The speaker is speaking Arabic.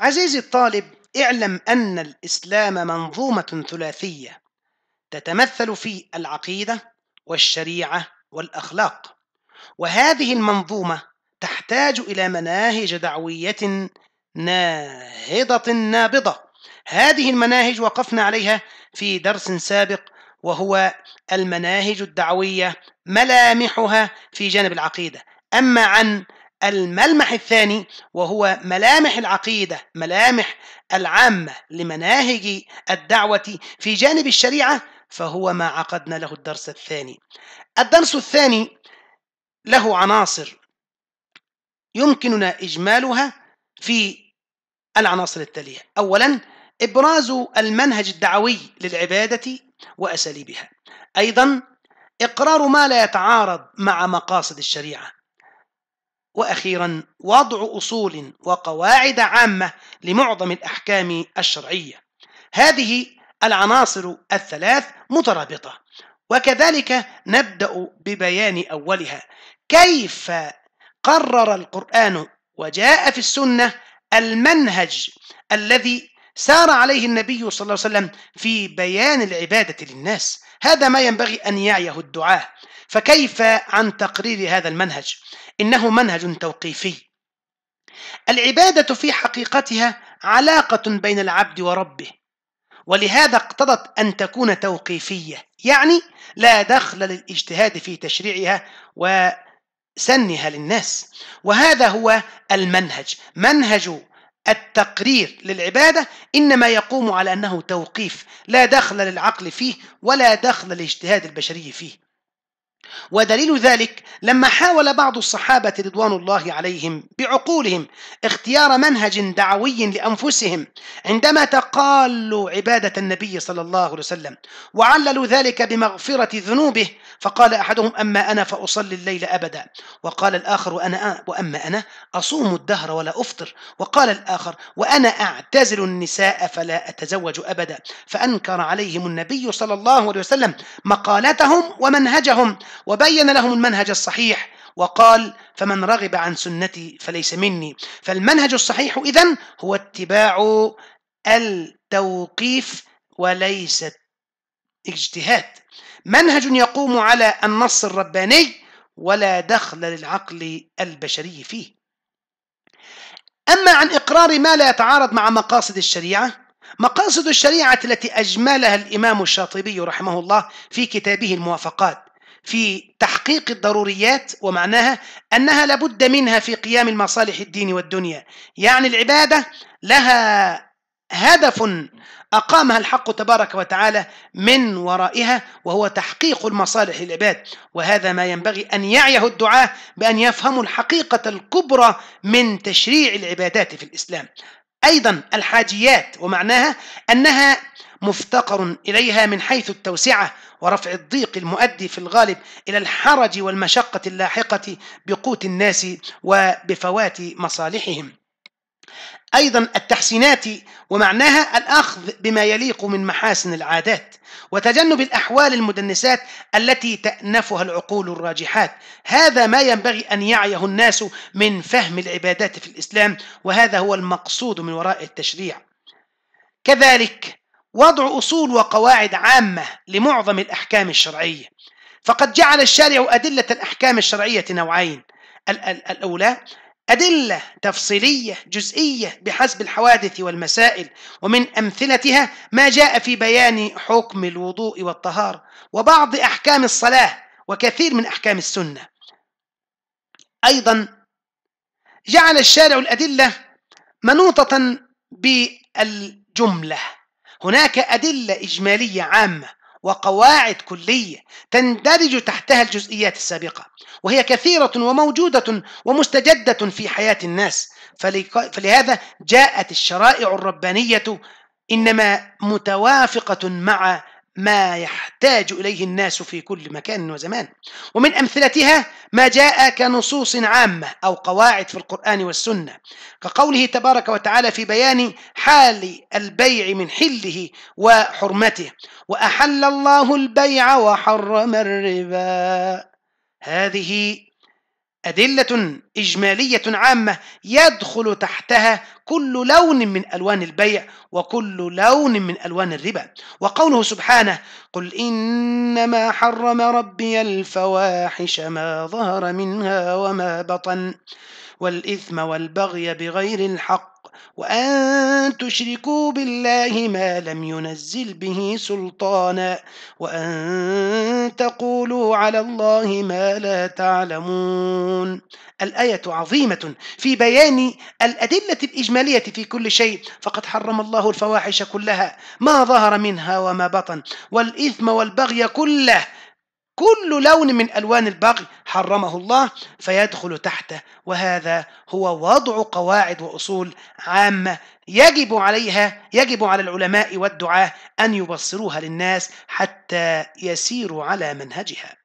عزيزي الطالب اعلم أن الإسلام منظومة ثلاثية تتمثل في العقيدة والشريعة والأخلاق وهذه المنظومة تحتاج إلى مناهج دعوية ناهضة نابضة هذه المناهج وقفنا عليها في درس سابق وهو المناهج الدعوية ملامحها في جانب العقيدة أما عن الملمح الثاني وهو ملامح العقيده ملامح العامه لمناهج الدعوه في جانب الشريعه فهو ما عقدنا له الدرس الثاني الدرس الثاني له عناصر يمكننا اجمالها في العناصر التاليه اولا ابراز المنهج الدعوي للعباده واساليبها ايضا اقرار ما لا يتعارض مع مقاصد الشريعه واخيرا وضع اصول وقواعد عامه لمعظم الاحكام الشرعيه هذه العناصر الثلاث مترابطه وكذلك نبدا ببيان اولها كيف قرر القران وجاء في السنه المنهج الذي سار عليه النبي صلى الله عليه وسلم في بيان العبادة للناس هذا ما ينبغي أن يعيه الدعاة فكيف عن تقرير هذا المنهج إنه منهج توقيفي العبادة في حقيقتها علاقة بين العبد وربه ولهذا اقتضت أن تكون توقيفية يعني لا دخل للاجتهاد في تشريعها وسنها للناس وهذا هو المنهج منهج التقرير للعبادة إنما يقوم على أنه توقيف لا دخل للعقل فيه ولا دخل للاجتهاد البشري فيه ودليل ذلك لما حاول بعض الصحابة رضوان الله عليهم بعقولهم اختيار منهج دعوي لأنفسهم عندما تقالوا عبادة النبي صلى الله عليه وسلم وعللوا ذلك بمغفرة ذنوبه فقال أحدهم أما أنا فأصلي الليل أبدا وقال الآخر وأنا وأما أنا أصوم الدهر ولا أفطر وقال الآخر وأنا أعتزل النساء فلا أتزوج أبدا فأنكر عليهم النبي صلى الله عليه وسلم مقالتهم ومنهجهم وبين لهم المنهج الصحيح وقال فمن رغب عن سنتي فليس مني فالمنهج الصحيح إذن هو اتباع التوقيف وليس اجتهاد منهج يقوم على النص الرباني ولا دخل للعقل البشري فيه أما عن إقرار ما لا يتعارض مع مقاصد الشريعة مقاصد الشريعة التي أجملها الإمام الشاطبي رحمه الله في كتابه الموافقات في تحقيق الضروريات ومعناها انها لابد منها في قيام المصالح الدين والدنيا يعني العباده لها هدف أقامها الحق تبارك وتعالى من ورائها وهو تحقيق المصالح للعباد وهذا ما ينبغي أن يعيه الدعاة بأن يفهموا الحقيقة الكبرى من تشريع العبادات في الإسلام أيضا الحاجيات ومعناها أنها مفتقر إليها من حيث التوسعة ورفع الضيق المؤدي في الغالب إلى الحرج والمشقة اللاحقة بقوت الناس وبفوات مصالحهم أيضا التحسينات ومعناها الأخذ بما يليق من محاسن العادات وتجنب الأحوال المدنسات التي تأنفها العقول الراجحات هذا ما ينبغي أن يعيه الناس من فهم العبادات في الإسلام وهذا هو المقصود من وراء التشريع كذلك وضع أصول وقواعد عامة لمعظم الأحكام الشرعية فقد جعل الشارع أدلة الأحكام الشرعية نوعين الأولى أدلة تفصيلية جزئية بحسب الحوادث والمسائل ومن أمثلتها ما جاء في بيان حكم الوضوء والطهارة وبعض أحكام الصلاة وكثير من أحكام السنة أيضا جعل الشارع الأدلة منوطة بالجملة هناك أدلة إجمالية عامة وقواعد كلية تندرج تحتها الجزئيات السابقة وهي كثيرة وموجودة ومستجدة في حياة الناس فلهذا جاءت الشرائع الربانية إنما متوافقة مع ما يحتاج إليه الناس في كل مكان وزمان ومن أمثلتها ما جاء كنصوص عامة أو قواعد في القرآن والسنة كقوله تبارك وتعالى في بيان حال البيع من حله وحرمته وأحل الله البيع وحرم الربا هذه أدلة إجمالية عامة يدخل تحتها كل لون من ألوان البيع وكل لون من ألوان الربا وقوله سبحانه قل إنما حرم ربي الفواحش ما ظهر منها وما بطن والإثم والبغي بغير الحق وأن تشركوا بالله ما لم ينزل به سلطانا وأن تقولوا على الله ما لا تعلمون الآية عظيمة في بيان الأدلة الإجمالية في كل شيء فقد حرم الله الفواحش كلها ما ظهر منها وما بطن والإثم والبغي كله كل لون من ألوان البغي حرمه الله فيدخل تحته وهذا هو وضع قواعد وأصول عامة يجب عليها يجب على العلماء والدعاة أن يبصروها للناس حتى يسيروا على منهجها